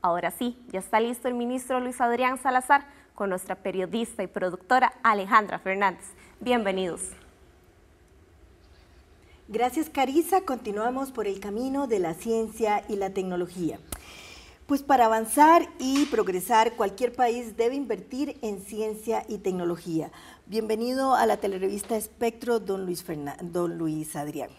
Ahora sí, ya está listo el ministro Luis Adrián Salazar con nuestra periodista y productora Alejandra Fernández. Bienvenidos. Gracias Carisa, continuamos por el camino de la ciencia y la tecnología. Pues para avanzar y progresar, cualquier país debe invertir en ciencia y tecnología. Bienvenido a la telerevista Espectro, don Luis, don Luis Adrián.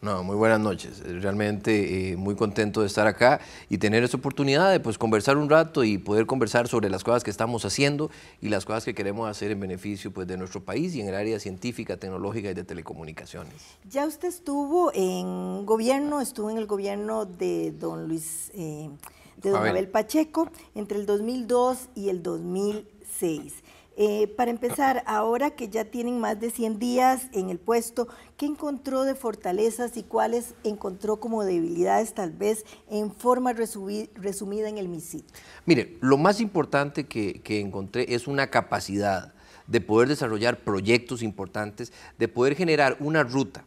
No, muy buenas noches. Realmente eh, muy contento de estar acá y tener esta oportunidad de pues, conversar un rato y poder conversar sobre las cosas que estamos haciendo y las cosas que queremos hacer en beneficio pues, de nuestro país y en el área científica, tecnológica y de telecomunicaciones. Ya usted estuvo en gobierno, estuvo en el gobierno de don Luis, eh, de don Pacheco entre el 2002 y el 2006. Eh, para empezar, ahora que ya tienen más de 100 días en el puesto, ¿qué encontró de fortalezas y cuáles encontró como debilidades tal vez en forma resumida en el MISIT? Mire, lo más importante que encontré es una capacidad de poder desarrollar proyectos importantes, de poder generar una ruta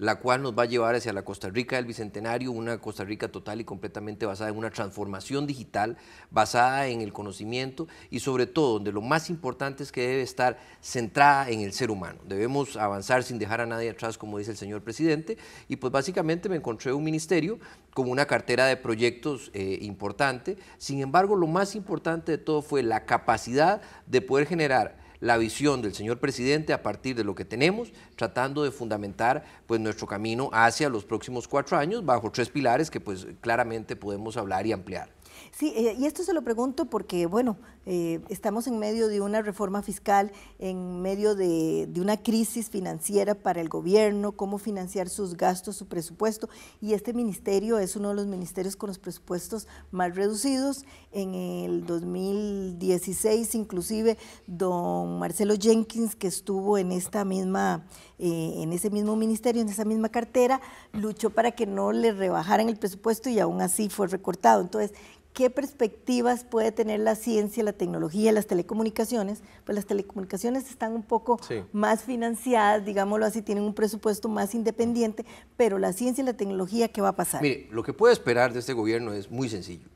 la cual nos va a llevar hacia la Costa Rica del Bicentenario, una Costa Rica total y completamente basada en una transformación digital, basada en el conocimiento y sobre todo donde lo más importante es que debe estar centrada en el ser humano. Debemos avanzar sin dejar a nadie atrás, como dice el señor presidente, y pues básicamente me encontré un ministerio con una cartera de proyectos eh, importante, sin embargo lo más importante de todo fue la capacidad de poder generar la visión del señor presidente a partir de lo que tenemos, tratando de fundamentar pues, nuestro camino hacia los próximos cuatro años bajo tres pilares que pues, claramente podemos hablar y ampliar. Sí, eh, y esto se lo pregunto porque, bueno, eh, estamos en medio de una reforma fiscal, en medio de, una crisis financiera para el gobierno, cómo financiar sus gastos, su presupuesto, y este ministerio es uno de los ministerios con los presupuestos más reducidos. En el 2016, inclusive, don Marcelo Jenkins, que estuvo en esta misma, eh, en ese mismo ministerio, en esa misma cartera, luchó para que no le rebajaran el presupuesto y aún así fue recortado. Entonces, qué perspectivas puede tener la ciencia, la tecnología, las telecomunicaciones, pues las telecomunicaciones están un poco más financiadas, digámoslo así, tienen un presupuesto más independiente, pero la ciencia y la tecnología, ¿qué va a pasar? Mire, lo que puede esperar de este gobierno es muy sencillo,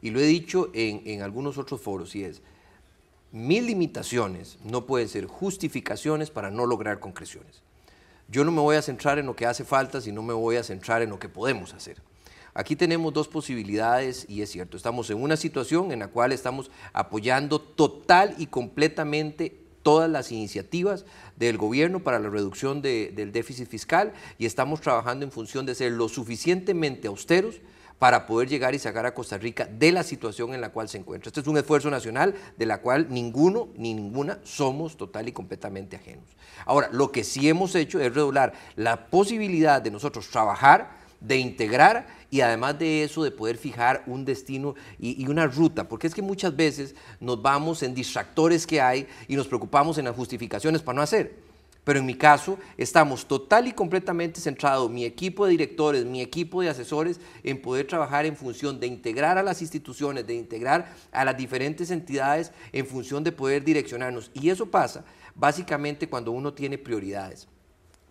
y lo he dicho en, en algunos otros foros, y es, mil limitaciones no pueden ser justificaciones para no lograr concreciones. Yo no me voy a centrar en lo que hace falta, sino me voy a centrar en lo que podemos hacer. Aquí tenemos dos posibilidades y es cierto, estamos en una situación en la cual estamos apoyando total y completamente todas las iniciativas del gobierno para la reducción del déficit fiscal y estamos trabajando en función de ser lo suficientemente austeros para poder llegar y sacar a Costa Rica de la situación en la cual se encuentra. Este es un esfuerzo nacional de la cual ninguno ni ninguna somos total y completamente ajenos. Ahora, lo que sí hemos hecho es redoblar la posibilidad de nosotros trabajar de integrar y además de eso de poder fijar un destino y, una ruta, porque es que muchas veces nos vamos en distractores que hay y nos preocupamos en las justificaciones para no hacer. Pero en mi caso estamos total y completamente centrados, mi equipo de directores, mi equipo de asesores, en poder trabajar en función de integrar a las instituciones, de integrar a las diferentes entidades en función de poder direccionarnos. Y eso pasa básicamente cuando uno tiene prioridades.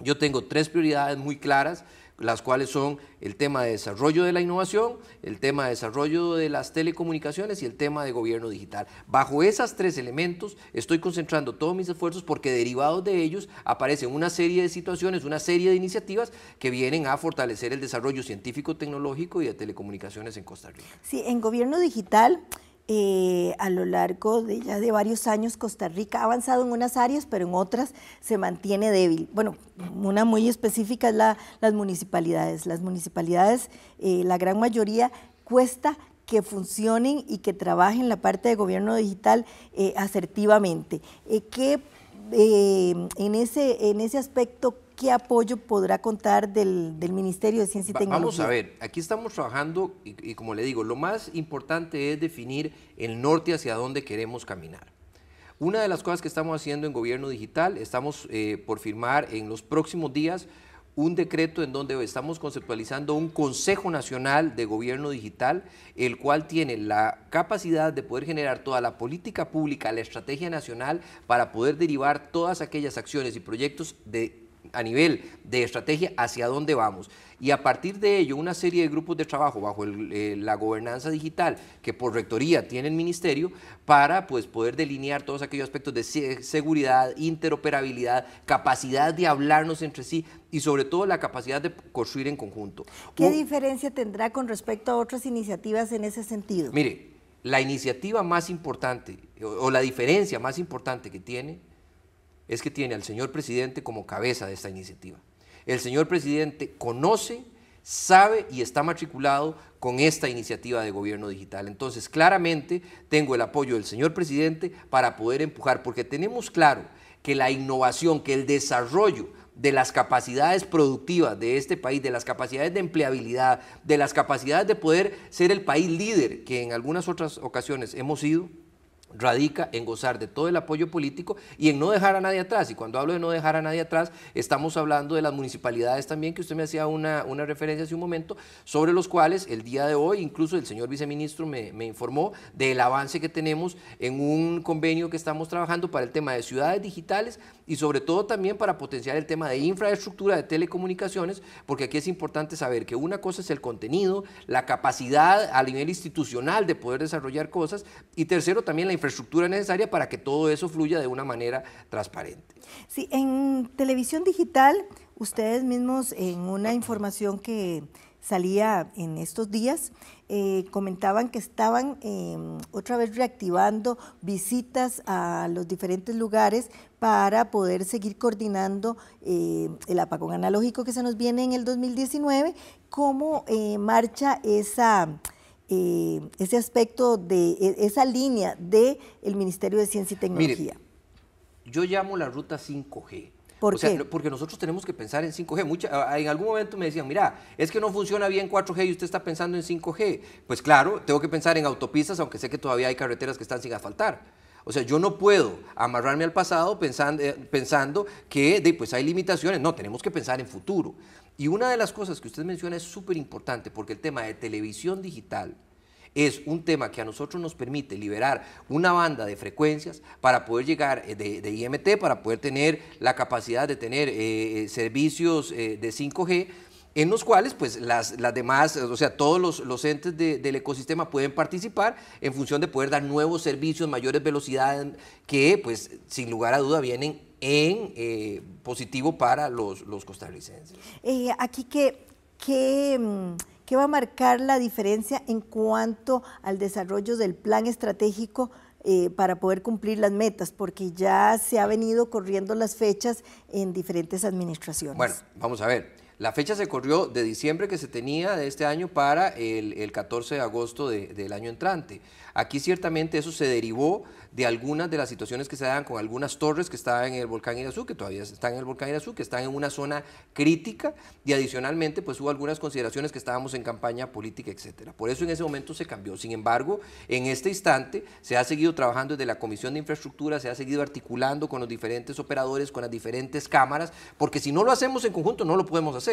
Yo tengo tres prioridades muy claras las cuales son el tema de desarrollo de la innovación, el tema de desarrollo de las telecomunicaciones y el tema de gobierno digital. Bajo esos tres elementos estoy concentrando todos mis esfuerzos porque derivados de ellos aparecen una serie de situaciones, una serie de iniciativas que vienen a fortalecer el desarrollo científico, tecnológico y de telecomunicaciones en Costa Rica. Sí, en gobierno digital eh, a lo largo de ya de varios años Costa Rica ha avanzado en unas áreas, pero en otras se mantiene débil. Bueno, una muy específica es la, las municipalidades. Las municipalidades, eh, la gran mayoría, cuesta que funcionen y que trabajen la parte de gobierno digital eh, asertivamente. ¿Qué en, ese, en ese aspecto, qué apoyo podrá contar del, Ministerio de Ciencia y Tecnología? Vamos a ver, aquí estamos trabajando y, como le digo, lo más importante es definir el norte hacia dónde queremos caminar. Una de las cosas que estamos haciendo en Gobierno Digital, estamos eh, por firmar en los próximos días un decreto en donde estamos conceptualizando un Consejo Nacional de Gobierno Digital, el cual tiene la capacidad de poder generar toda la política pública, la estrategia nacional, para poder derivar todas aquellas acciones y proyectos de a nivel de estrategia hacia dónde vamos. Y a partir de ello, una serie de grupos de trabajo bajo eh, la gobernanza digital que por rectoría tiene el ministerio para pues, poder delinear todos aquellos aspectos de seguridad, interoperabilidad, capacidad de hablarnos entre sí y sobre todo la capacidad de construir en conjunto. ¿Qué diferencia tendrá con respecto a otras iniciativas en ese sentido? Mire, la iniciativa más importante o la diferencia más importante que tiene es que tiene al señor presidente como cabeza de esta iniciativa. El señor presidente conoce, sabe y está matriculado con esta iniciativa de gobierno digital. Entonces, claramente tengo el apoyo del señor presidente para poder empujar, porque tenemos claro que la innovación, que el desarrollo de las capacidades productivas de este país, de las capacidades de empleabilidad, de las capacidades de poder ser el país líder que en algunas otras ocasiones hemos sido, radica en gozar de todo el apoyo político y en no dejar a nadie atrás. Y cuando hablo de no dejar a nadie atrás, estamos hablando de las municipalidades también, que usted me hacía una, una referencia hace un momento, sobre los cuales el día de hoy, incluso el señor viceministro me, me informó del avance que tenemos en un convenio que estamos trabajando para el tema de ciudades digitales y sobre todo también para potenciar el tema de infraestructura de telecomunicaciones, porque aquí es importante saber que una cosa es el contenido, la capacidad a nivel institucional de poder desarrollar cosas y tercero también la infraestructura necesaria para que todo eso fluya de una manera transparente. Sí, en televisión digital, ustedes mismos en una información que salía en estos días, eh, comentaban que estaban em, otra vez reactivando visitas a los diferentes lugares para poder seguir coordinando eh, el apagón analógico que se nos viene en el 2019, cómo eh, marcha eh, ese aspecto de e, esa línea del el Ministerio de Ciencia y Tecnología? yo llamo la ruta 5G. ¿Por qué? porque nosotros tenemos que pensar en 5G. Mucha, en algún momento me decían, mira, es que no funciona bien 4G y usted está pensando en 5G. Pues claro, tengo que pensar en autopistas, aunque sé que todavía hay carreteras que están sin asfaltar. O sea, yo no puedo amarrarme al pasado eh, pensando, que pues, hay limitaciones. No, tenemos que pensar en futuro. Y una de las cosas que usted menciona es súper importante porque el tema de televisión digital es un tema que a nosotros nos permite liberar una banda de frecuencias para poder llegar eh, de, IMT, para poder tener la capacidad de tener eh, servicios de 5G en los cuales pues las, las demás, o sea, todos los, entes del ecosistema pueden participar en función de poder dar nuevos servicios, mayores velocidades, que pues sin lugar a duda vienen en eh, positivo para los, costarricenses. Eh, aquí que mm, ¿Qué va a marcar la diferencia en cuanto al desarrollo del plan estratégico eh, para poder cumplir las metas? Porque ya se ha venido corriendo las fechas en diferentes administraciones. Bueno, vamos a ver. La fecha se corrió de diciembre que se tenía de este año para el, 14 de agosto del año entrante. Aquí ciertamente eso se derivó de algunas de las situaciones que se dan con algunas torres que estaban en el volcán Irazú, que todavía están en el volcán Irazú, que están en una zona crítica y adicionalmente pues hubo algunas consideraciones que estábamos en campaña política, etcétera. Por eso en ese momento se cambió. Sin embargo, en este instante se ha seguido trabajando desde la Comisión de Infraestructura, se ha seguido articulando con los diferentes operadores, con las diferentes cámaras, porque si no lo hacemos en conjunto no lo podemos hacer.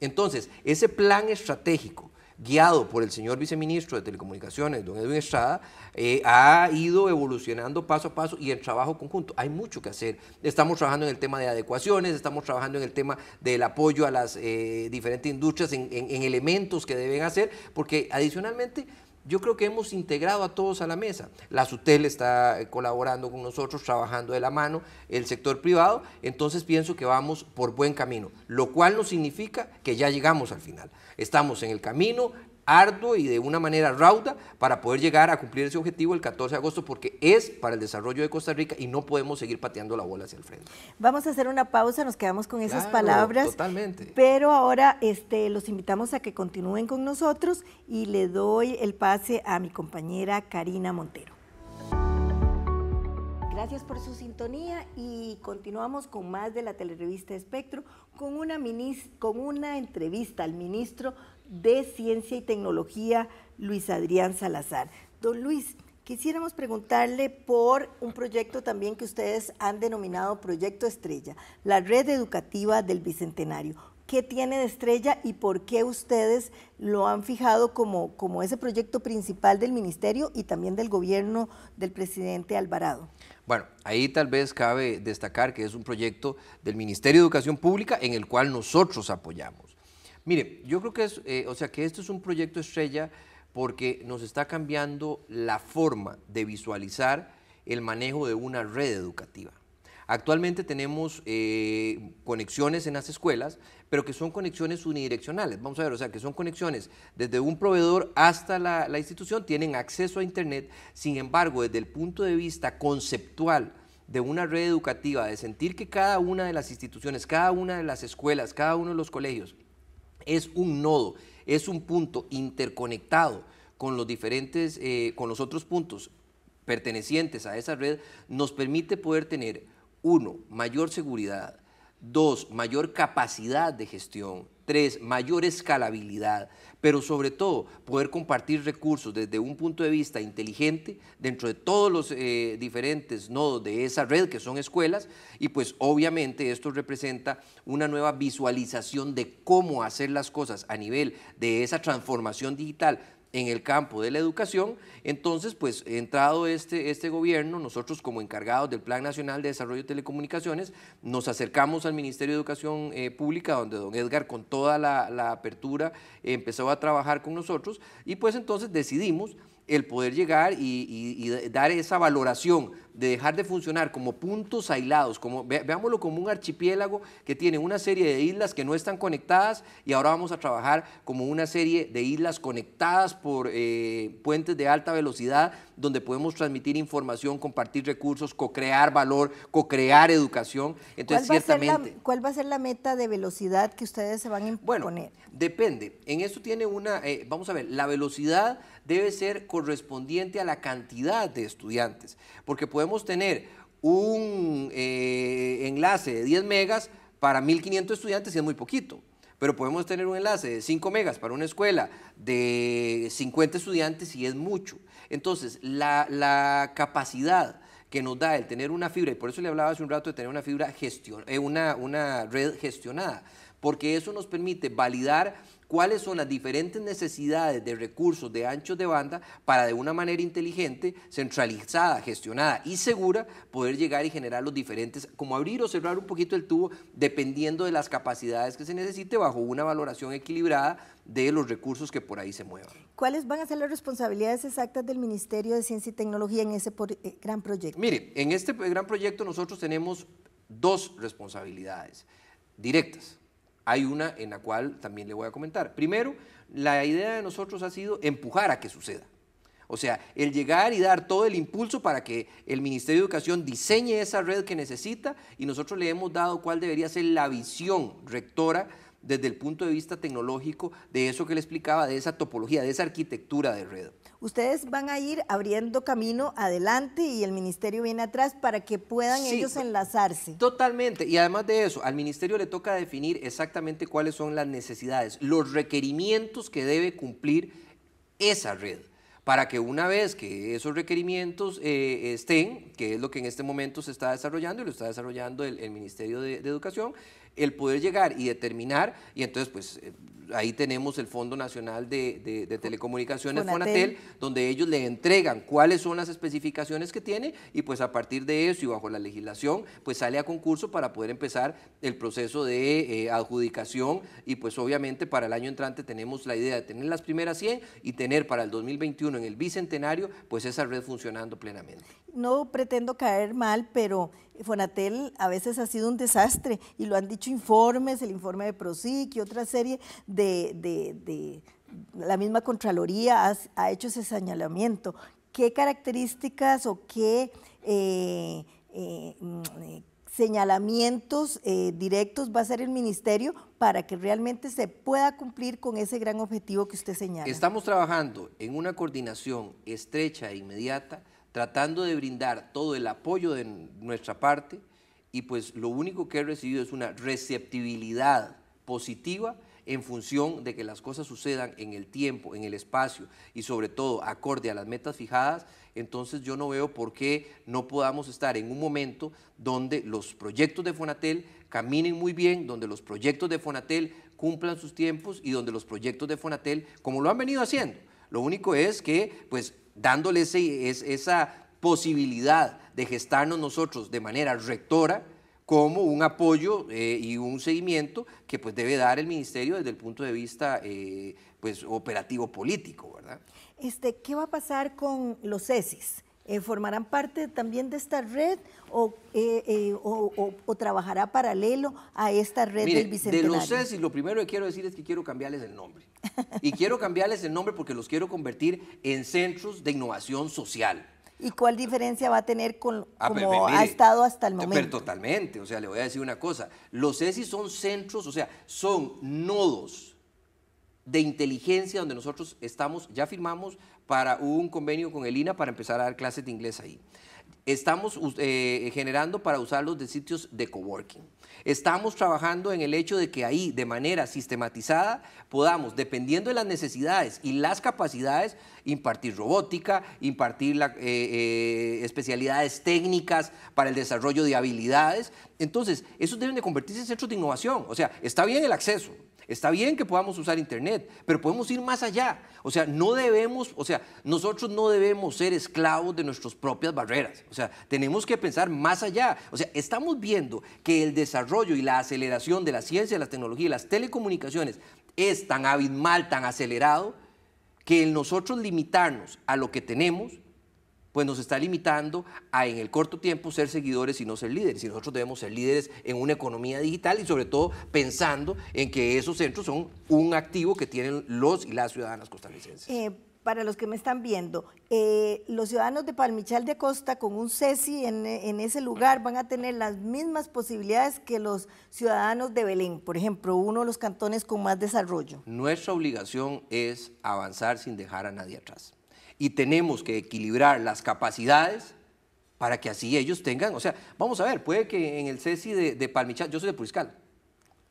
Entonces, ese plan estratégico guiado por el señor viceministro de Telecomunicaciones, don Edwin Estrada, eh, ha ido evolucionando paso a paso y en trabajo conjunto. Hay mucho que hacer. Estamos trabajando en el tema de adecuaciones, estamos trabajando en el tema del apoyo a las eh, diferentes industrias, en elementos que deben hacer, porque adicionalmente yo creo que hemos integrado a todos a la mesa. La SUTEL está eh, colaborando con nosotros, trabajando de la mano, el sector privado, entonces pienso que vamos por buen camino, lo cual no significa que ya llegamos al final. Estamos en el camino, arduo y de una manera rauda para poder llegar a cumplir ese objetivo el 14 de agosto porque es para el desarrollo de Costa Rica y no podemos seguir pateando la bola hacia el frente. Vamos a hacer una pausa, nos quedamos con esas palabras. Totalmente. Pero ahora este, los invitamos a que continúen con nosotros y le doy el pase a mi compañera Karina Montero. Gracias por su sintonía y continuamos con más de la telerevista Espectro con una, con una entrevista al ministro de Ciencia y Tecnología, Luis Adrián Salazar. Don Luis, quisiéramos preguntarle por un proyecto también que ustedes han denominado Proyecto Estrella, la Red Educativa del Bicentenario. ¿Qué tiene de estrella y por qué ustedes lo han fijado como, como ese proyecto principal del ministerio y también del gobierno del presidente Alvarado? Bueno, ahí tal vez cabe destacar que es un proyecto del Ministerio de Educación Pública en el cual nosotros apoyamos. Mire, yo creo que es, eh, o sea, que esto es un proyecto estrella porque nos está cambiando la forma de visualizar el manejo de una red educativa. Actualmente tenemos eh, conexiones en las escuelas, pero que son conexiones unidireccionales. Vamos a ver, o sea, que son conexiones desde un proveedor hasta la institución, tienen acceso a Internet. Sin embargo, desde el punto de vista conceptual, de una red educativa, de sentir que cada una de las instituciones, cada una de las escuelas, cada uno de los colegios es un nodo, es un punto interconectado con los diferentes, eh, con los otros puntos pertenecientes a esa red, nos permite poder tener, uno, mayor seguridad, dos, mayor capacidad de gestión, Tres, mayor escalabilidad, pero sobre todo poder compartir recursos desde un punto de vista inteligente dentro de todos los eh, diferentes nodos de esa red que son escuelas y pues obviamente esto representa una nueva visualización de cómo hacer las cosas a nivel de esa transformación digital en el campo de la educación. Entonces, pues, entrado este, este gobierno, nosotros como encargados del Plan Nacional de Desarrollo de Telecomunicaciones, nos acercamos al Ministerio de Educación eh, Pública, donde don Edgar con toda la, apertura empezó a trabajar con nosotros y pues entonces decidimos el poder llegar y dar esa valoración de dejar de funcionar como puntos aislados, como, veámoslo como un archipiélago que tiene una serie de islas que no están conectadas y ahora vamos a trabajar como una serie de islas conectadas por eh, puentes de alta velocidad donde podemos transmitir información, compartir recursos, co-crear valor, co-crear educación. Entonces, ¿Cuál ciertamente... ¿Cuál va a ser la meta de velocidad que ustedes se van a imponer? Bueno, depende. En eso tiene una, eh, vamos a ver, la velocidad debe ser correspondiente a la cantidad de estudiantes, porque podemos tener un eh, enlace de 10 megas para 1.500 estudiantes y es muy poquito pero podemos tener un enlace de 5 megas para una escuela de 50 estudiantes y es mucho. Entonces, la, capacidad que nos da el tener una fibra, y por eso le hablaba hace un rato de tener una fibra eh, una red gestionada, porque eso nos permite validar cuáles son las diferentes necesidades de recursos de anchos de banda para de una manera inteligente, centralizada, gestionada y segura poder llegar y generar los diferentes, como abrir o cerrar un poquito el tubo dependiendo de las capacidades que se necesite bajo una valoración equilibrada de los recursos que por ahí se muevan. ¿Cuáles van a ser las responsabilidades exactas del Ministerio de Ciencia y Tecnología en ese eh, gran proyecto? Mire, en este gran proyecto nosotros tenemos dos responsabilidades directas. Hay una en la cual también le voy a comentar. Primero, la idea de nosotros ha sido empujar a que suceda. O sea, el llegar y dar todo el impulso para que el Ministerio de Educación diseñe esa red que necesita y nosotros le hemos dado cuál debería ser la visión rectora desde el punto de vista tecnológico de eso que le explicaba, de esa topología, de esa arquitectura de red. Ustedes van a ir abriendo camino adelante y el ministerio viene atrás para que puedan ellos enlazarse. Totalmente. Y además de eso, al ministerio le toca definir exactamente cuáles son las necesidades, los requerimientos que debe cumplir esa red para que una vez que esos requerimientos eh, estén, que es lo que en este momento se está desarrollando y lo está desarrollando el, Ministerio de Educación, el poder llegar y determinar, y entonces pues eh, ahí tenemos el Fondo Nacional de, de, Telecomunicaciones, Fonatel. donde ellos le entregan cuáles son las especificaciones que tiene y pues a partir de eso y bajo la legislación, pues sale a concurso para poder empezar el proceso de eh, adjudicación y pues obviamente para el año entrante tenemos la idea de tener las primeras 100 y tener para el 2021 en el Bicentenario pues esa red funcionando plenamente no pretendo caer mal, pero Fonatel a veces ha sido un desastre y lo han dicho informes, el informe de PROSIC y otra serie de, la misma Contraloría ha, hecho ese señalamiento. ¿Qué características o qué eh, eh, señalamientos eh, directos va a hacer el ministerio para que realmente se pueda cumplir con ese gran objetivo que usted señala? Estamos trabajando en una coordinación estrecha e inmediata tratando de brindar todo el apoyo de nuestra parte y pues lo único que he recibido es una receptibilidad positiva en función de que las cosas sucedan en el tiempo, en el espacio y sobre todo acorde a las metas fijadas, entonces yo no veo por qué no podamos estar en un momento donde los proyectos de Fonatel caminen muy bien, donde los proyectos de Fonatel cumplan sus tiempos y donde los proyectos de Fonatel, como lo han venido haciendo, lo único es que, pues, dándole esa posibilidad de gestarnos nosotros de manera rectora como un apoyo eh, y un seguimiento que pues debe dar el ministerio desde el punto de vista eh, pues operativo político, ¿verdad? Este, ¿qué va a pasar con los CESIS? Eh, ¿Formarán parte también de esta red o, eh, eh, trabajará paralelo a esta red del Bicentenario? De los CESI, lo primero que quiero decir es que quiero cambiarles el nombre. y quiero cambiarles el nombre porque los quiero convertir en centros de innovación social. ¿Y cuál diferencia va a tener con ah, como ha estado hasta el momento? Pero totalmente, o sea, le voy a decir una cosa. Los CESI son centros, o sea, son nodos de inteligencia donde nosotros estamos, ya firmamos para, un convenio con el INA para empezar a dar clases de inglés ahí. Estamos eh, generando para usarlos de sitios de coworking. Estamos trabajando en el hecho de que ahí, de manera sistematizada, podamos, dependiendo de las necesidades y las capacidades, impartir robótica, impartir eh, eh, especialidades técnicas para el desarrollo de habilidades. Entonces, esos deben de convertirse en centros de innovación. O sea, está bien el acceso, Está bien que podamos usar Internet, pero podemos ir más allá. O sea, no debemos, o sea, nosotros no debemos ser esclavos de nuestras propias barreras. O sea, tenemos que pensar más allá. O sea, estamos viendo que el desarrollo y la aceleración de la ciencia, la tecnología y las telecomunicaciones es tan abismal, tan acelerado, que el nosotros limitarnos a lo que tenemos pues nos está limitando a en el corto tiempo ser seguidores y no ser líderes. Y nosotros debemos ser líderes en una economía digital y sobre todo pensando en que esos centros son un activo que tienen los y las ciudadanas costarricenses. Eh, para los que me están viendo, eh, los ciudadanos de Palmichal de Costa con un CESI en, en ese lugar van a tener las mismas posibilidades que los ciudadanos de Belén, por ejemplo, uno de los cantones con más desarrollo. Nuestra obligación es avanzar sin dejar a nadie atrás y tenemos que equilibrar las capacidades para que así ellos tengan, o sea, vamos a ver, puede que en el CESI de, Palmichal, yo soy de Puriscal,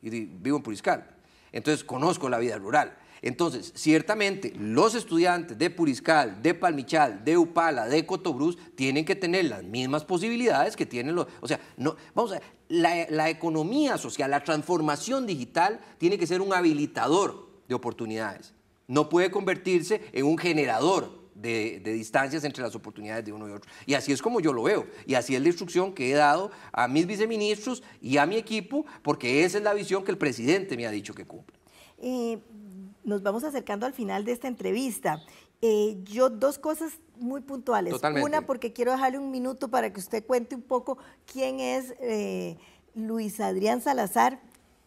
y vivo en Puriscal, entonces conozco la vida rural. Entonces, ciertamente, los estudiantes de Puriscal, de Palmichal, de Upala, de Cotobruz, tienen que tener las mismas posibilidades que tienen los... O sea, no, vamos a ver, la economía social, la transformación digital tiene que ser un habilitador de oportunidades. No puede convertirse en un generador de, distancias entre las oportunidades de uno y otro. Y así es como yo lo veo. Y así es la instrucción que he dado a mis viceministros y a mi equipo, porque esa es la visión que el presidente me ha dicho que cumple. nos vamos acercando al final de esta entrevista. Eh, yo dos cosas muy puntuales. Una, porque quiero dejarle un minuto para que usted cuente un poco quién es eh, Luis Adrián Salazar,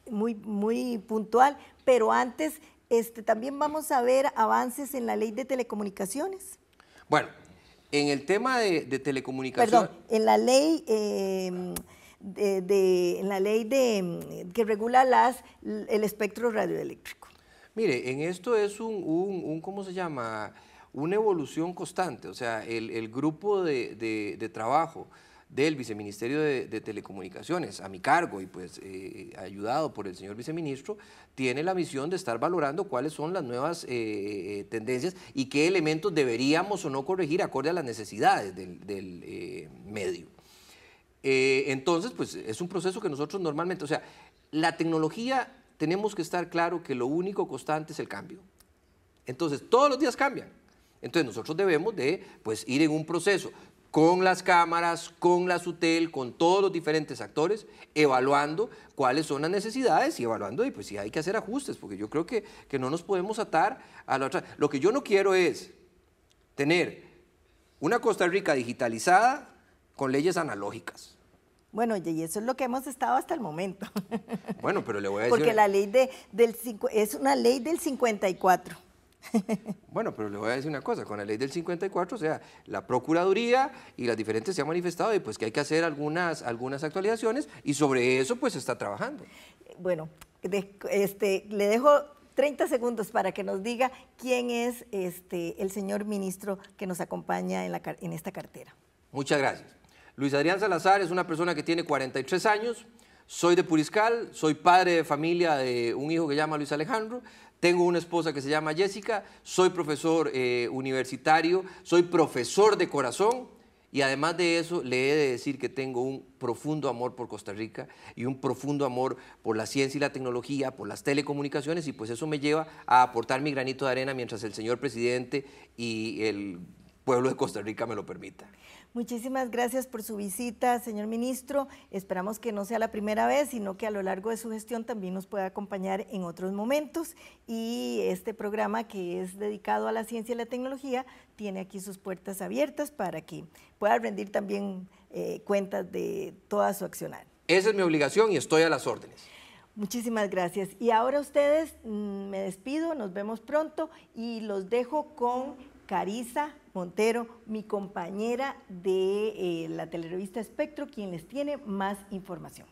muy, muy puntual, pero antes este, también vamos a ver avances en la ley de telecomunicaciones. Bueno, en el tema de, telecomunicaciones. Perdón, en la ley. Em, en la ley de, em, que regula el espectro radioeléctrico. Mire, en esto es un, ¿cómo se llama? Una evolución constante, o sea, el, grupo de, de trabajo del Viceministerio de, Telecomunicaciones, a mi cargo y pues eh, ayudado por el señor viceministro, tiene la misión de estar valorando cuáles son las nuevas eh, eh, tendencias y qué elementos deberíamos o no corregir acorde a las necesidades del, medio. entonces, pues es un proceso que nosotros normalmente, o sea, la tecnología tenemos que estar claro que lo único constante es el cambio. Entonces, todos los días cambian. Entonces, nosotros debemos de pues, ir en un proceso con las cámaras, con la SUTEL, con todos los diferentes actores, evaluando cuáles son las necesidades y evaluando, y pues si hay que hacer ajustes, porque yo creo que, que no nos podemos atar a la otra. Lo que yo no quiero es tener una Costa Rica digitalizada con leyes analógicas. Bueno, y eso es lo que hemos estado hasta el momento. Bueno, pero le voy a decir. Porque la ley del es una ley del 54. Bueno, pero le voy a decir una cosa, con la ley del 54, o sea, la Procuraduría y las diferentes se han manifestado y pues que hay que hacer algunas, algunas actualizaciones y sobre eso pues se está trabajando. Bueno, este, le dejo 30 segundos para que nos diga quién es este, el señor ministro que nos acompaña en, la, en esta cartera. Muchas gracias. Luis Adrián Salazar es una persona que tiene 43 años, soy de Puriscal, soy padre de familia de un hijo que llama Luis Alejandro, tengo una esposa que se llama Jessica, soy profesor eh, universitario, soy profesor de corazón y además de eso le he de decir que tengo un profundo amor por Costa Rica y un profundo amor por la ciencia y la tecnología, por las telecomunicaciones y pues eso me lleva a aportar mi granito de arena mientras el señor presidente y el pueblo de Costa Rica me lo permita. Muchísimas gracias por su visita, señor ministro. Esperamos que no sea la primera vez, sino que a lo largo de su gestión también nos pueda acompañar en otros momentos. Y este programa que es dedicado a la ciencia y la tecnología tiene aquí sus puertas abiertas para que pueda rendir también eh, cuentas de toda su accionar. Esa es mi obligación y estoy a las órdenes. Muchísimas gracias. Y ahora ustedes, mm, me despido, nos vemos pronto y los dejo con Carisa Montero, mi compañera de eh, la telerevista Espectro, quien les tiene más información.